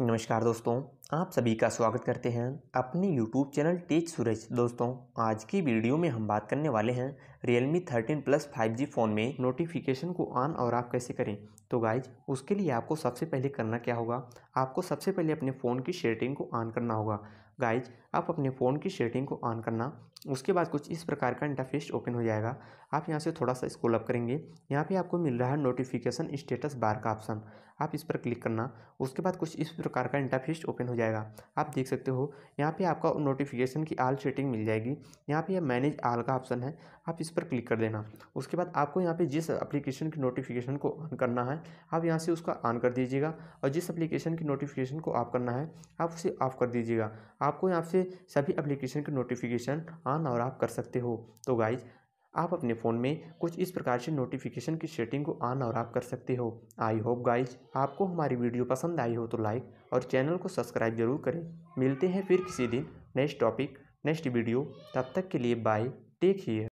नमस्कार दोस्तों आप सभी का स्वागत करते हैं अपने YouTube चैनल टेज सूरज दोस्तों आज की वीडियो में हम बात करने वाले हैं Realme 13 प्लस 5G फ़ोन में नोटिफिकेशन को ऑन और ऑफ कैसे करें तो गाइज उसके लिए आपको सबसे पहले करना क्या होगा आपको सबसे पहले अपने फ़ोन की शेटिंग को ऑन करना होगा गाइज आप अपने फ़ोन की शेटिंग को ऑन करना उसके बाद कुछ इस प्रकार का इंटरफेस ओपन हो जाएगा आप यहाँ से थोड़ा सा स्कोलअप करेंगे यहाँ पर आपको मिल रहा है नोटिफिकेशन स्टेटस बार का ऑप्शन आप इस पर क्लिक करना उसके बाद कुछ इस प्रकार तो का इंटरफेस ओपन हो जाएगा आप देख सकते हो यहाँ पे आपका नोटिफिकेशन की आल सेटिंग मिल जाएगी यहाँ पे यह मैनेज आल का ऑप्शन है आप इस पर क्लिक कर देना उसके बाद आपको यहाँ पे जिस एप्लीकेशन की नोटिफिकेशन को ऑन करना है आप यहाँ से उसका ऑन कर दीजिएगा और जिस अप्लीकेशन की नोटिफिकेशन को ऑफ करना है आप उसे ऑफ कर दीजिएगा आपको यहाँ से सभी अप्लीकेशन की नोटिफिकेशन ऑन और ऑफ़ कर सकते हो तो गाइज आप अपने फ़ोन में कुछ इस प्रकार से नोटिफिकेशन की सेटिंग को ऑन और ऑफ कर सकते हो आई होप गाइज आपको हमारी वीडियो पसंद आई हो तो लाइक और चैनल को सब्सक्राइब जरूर करें मिलते हैं फिर किसी दिन नेक्स्ट टॉपिक नेक्स्ट वीडियो तब तक के लिए बाय टेक हीयर